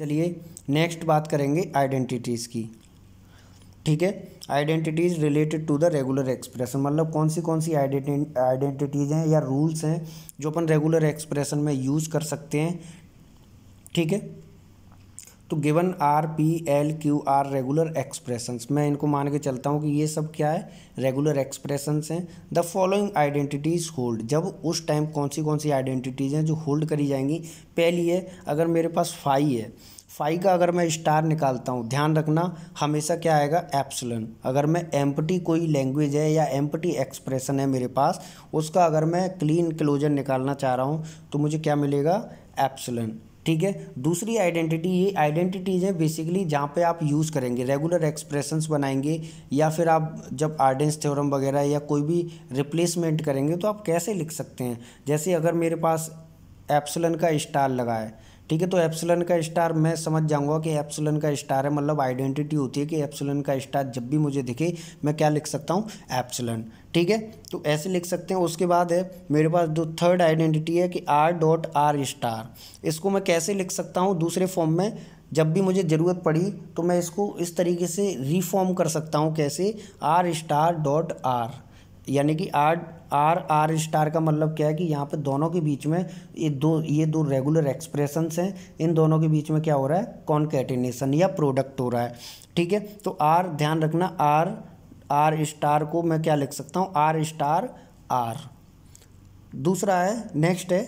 चलिए नेक्स्ट बात करेंगे आइडेंटिटीज़ की ठीक है identities related to the regular expression मतलब कौन सी कौन सी आइडेंटिटीज़ हैं या रूल्स हैं जो अपन रेगुलर एक्सप्रेशन में यूज़ कर सकते हैं ठीक है तो given R P L Q R regular expressions मैं इनको मान के चलता हूँ कि ये सब क्या है रेगुलर एक्सप्रेशंस हैं द फॉलोइंग आइडेंटिटीज़ होल्ड जब उस टाइम कौन सी कौन सी आइडेंटिटीज़ हैं जो होल्ड करी जाएंगी पहली है अगर मेरे पास फाई है फाई का अगर मैं स्टार निकालता हूँ ध्यान रखना हमेशा क्या आएगा एप्सलन अगर मैं एम्पटी कोई लैंग्वेज है या एम्पटी एक्सप्रेशन है मेरे पास उसका अगर मैं क्लीन क्लोजर निकालना चाह रहा हूँ तो मुझे क्या मिलेगा एप्सलन ठीक है दूसरी आइडेंटिटी ये आइडेंटिटीज़ हैं बेसिकली जहाँ पे आप यूज़ करेंगे रेगुलर एक्सप्रेशंस बनाएंगे या फिर आप जब आर्डेंस थ्योरम वगैरह या कोई भी रिप्लेसमेंट करेंगे तो आप कैसे लिख सकते हैं जैसे अगर मेरे पास एप्सलन का स्टार लगा है ठीक है तो एप्सलन का स्टार मैं समझ जाऊंगा कि एप्सुलन का स्टार है मतलब आइडेंटिटी होती है कि एप्सुलन का स्टार जब भी मुझे दिखे मैं क्या लिख सकता हूँ एप्सलन ठीक है तो ऐसे लिख सकते हैं उसके बाद है मेरे पास जो थर्ड आइडेंटिटी है कि आर डॉट आर स्टार इसको मैं कैसे लिख सकता हूँ दूसरे फॉर्म में जब भी मुझे ज़रूरत पड़ी तो मैं इसको इस तरीके से रिफॉर्म कर सकता हूँ कैसे आर स्टार डॉट आर यानी कि आर आर आर स्टार का मतलब क्या है कि यहाँ पे दोनों के बीच में ये दो ये दो रेगुलर एक्सप्रेशंस हैं इन दोनों के बीच में क्या हो रहा है कॉन्केटिनेशन या प्रोडक्ट हो रहा है ठीक है तो आर ध्यान रखना आर आर स्टार को मैं क्या लिख सकता हूँ आर स्टार आर दूसरा है नेक्स्ट है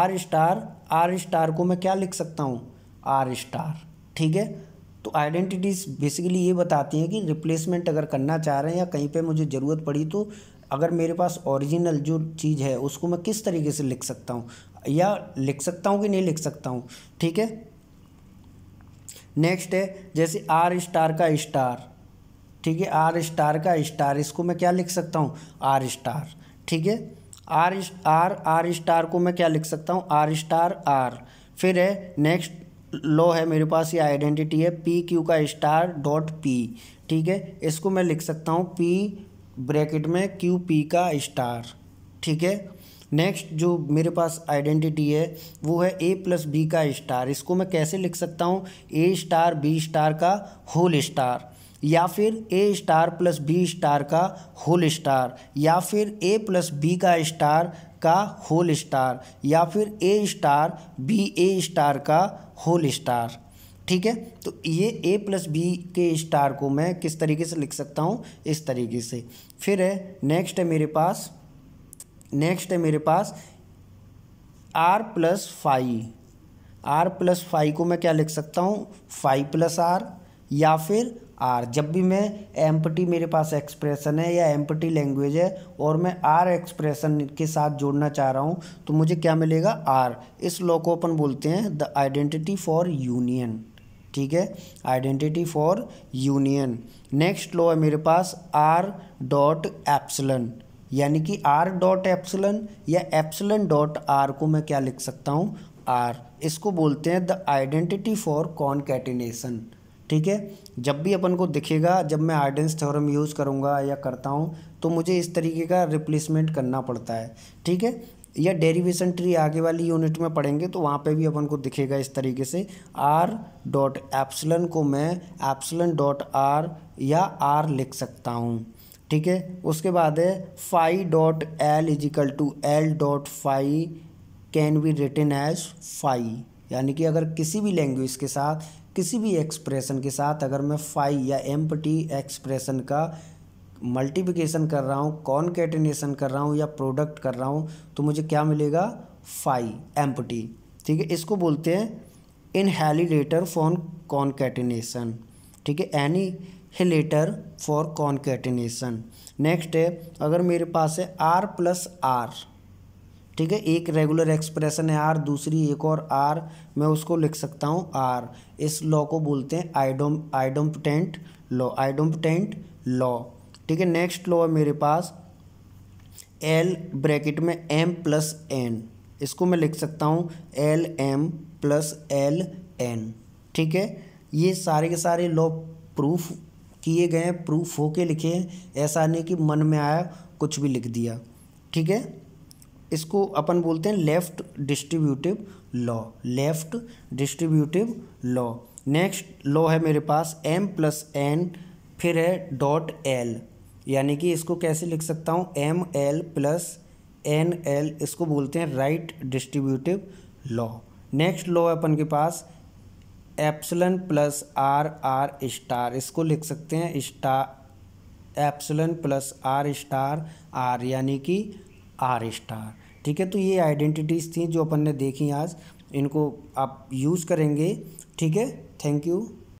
आर स्टार आर स्टार को मैं क्या लिख सकता हूँ आर स्टार ठीक है तो आइडेंटिटीज़ बेसिकली ये बताती हैं कि रिप्लेसमेंट अगर करना चाह रहे हैं या कहीं पे मुझे ज़रूरत पड़ी तो अगर मेरे पास ओरिजिनल जो चीज़ है उसको मैं किस तरीके से लिख सकता हूँ या लिख सकता हूँ कि नहीं लिख सकता हूँ ठीक है नेक्स्ट है जैसे आर स्टार का स्टार ठीक है आर स्टार का स्टार इसको मैं क्या लिख सकता हूँ आर स्टार ठीक है आर आर आर स्टार को मैं क्या लिख सकता हूँ आर स्टार आर फिर है नेक्स्ट लॉ है मेरे पास ये आइडेंटिटी है पी क्यू का स्टार डॉट पी ठीक है इसको मैं लिख सकता हूँ पी ब्रैकेट में क्यू पी का स्टार ठीक है नेक्स्ट जो मेरे पास आइडेंटिटी है वो है ए प्लस बी का स्टार इसको मैं कैसे लिख सकता हूँ ए स्टार बी स्टार का होल स्टार या फिर A star plus B star का होल स्टार या फिर ए प्लस बी का स्टार का होल स्टार या फिर A star B A star का होल स्टार ठीक है तो ये ए प्लस बी के स्टार को मैं किस तरीके से लिख सकता हूँ इस तरीके से फिर है नेक्स्ट है मेरे पास नेक्स्ट है मेरे पास R plus five R plus five को मैं क्या लिख सकता हूँ फाइव प्लस आर या फिर आर जब भी मैं एम्पटी मेरे पास एक्सप्रेशन है या एम्पटी लैंग्वेज है और मैं आर एक्सप्रेशन के साथ जोड़ना चाह रहा हूँ तो मुझे क्या मिलेगा आर इस लॉ को अपन बोलते हैं द आइडेंटिटी फॉर यूनियन ठीक है identity for union next law है मेरे पास आर डॉट एप्सलन यानी कि आर डॉट एप्सलन या एप्सलन डॉट आर को मैं क्या लिख सकता हूँ आर इसको बोलते हैं द आइडेंटिटी फॉर कॉन्कैटिनेशन ठीक है जब भी अपन को दिखेगा जब मैं आइडेंस थ्योरम यूज़ करूँगा या करता हूँ तो मुझे इस तरीके का रिप्लेसमेंट करना पड़ता है ठीक है या डेरिवेशन ट्री आगे वाली यूनिट में पढ़ेंगे तो वहाँ पे भी अपन को दिखेगा इस तरीके से आर डॉट एप्सलन को मैं एप्सलन डॉट आर या आर लिख सकता हूँ ठीक है उसके बाद है phi dot L equal to L dot phi can be written as phi यानी कि अगर किसी भी लैंग्वेज के साथ किसी भी एक्सप्रेशन के साथ अगर मैं फाई या एम्पटी एक्सप्रेशन का मल्टीप्लिकेशन कर रहा हूँ कॉन्केटिनेशन कर रहा हूँ या प्रोडक्ट कर रहा हूँ तो मुझे क्या मिलेगा फाई एम्पटी ठीक है इसको बोलते हैं इनहेलीटर फॉर कॉन्केटिनेशन ठीक है annihilator for concatenation next है अगर मेरे पास है आर प्लस आर ठीक है एक रेगुलर एक्सप्रेशन है आर दूसरी एक और आर मैं उसको लिख सकता हूँ आर इस लॉ को बोलते हैं आइडोम आइडोम्पटेंट लॉ आइडोम्पटेंट लॉ ठीक है नेक्स्ट लॉ है मेरे पास एल ब्रैकेट में एम प्लस एन इसको मैं लिख सकता हूँ L M plus L N ठीक है ये सारे के सारे लॉ प्रूफ किए गए हैं प्रूफ होके लिखे हैं ऐसा नहीं कि मन में आया कुछ भी लिख दिया ठीक है इसको अपन बोलते हैं left distributive law left distributive law next law है मेरे पास एम प्लस एन फिर है डॉट एल यानी कि इसको कैसे लिख सकता हूँ M L plus N L इसको बोलते हैं right distributive law next law है अपन के पास epsilon plus R R star इसको लिख सकते हैं star epsilon plus R star R यानी कि आर स्टार ठीक है तो ये आइडेंटिटीज़ थी जो अपन ने देखी आज इनको आप यूज़ करेंगे ठीक है थैंक यू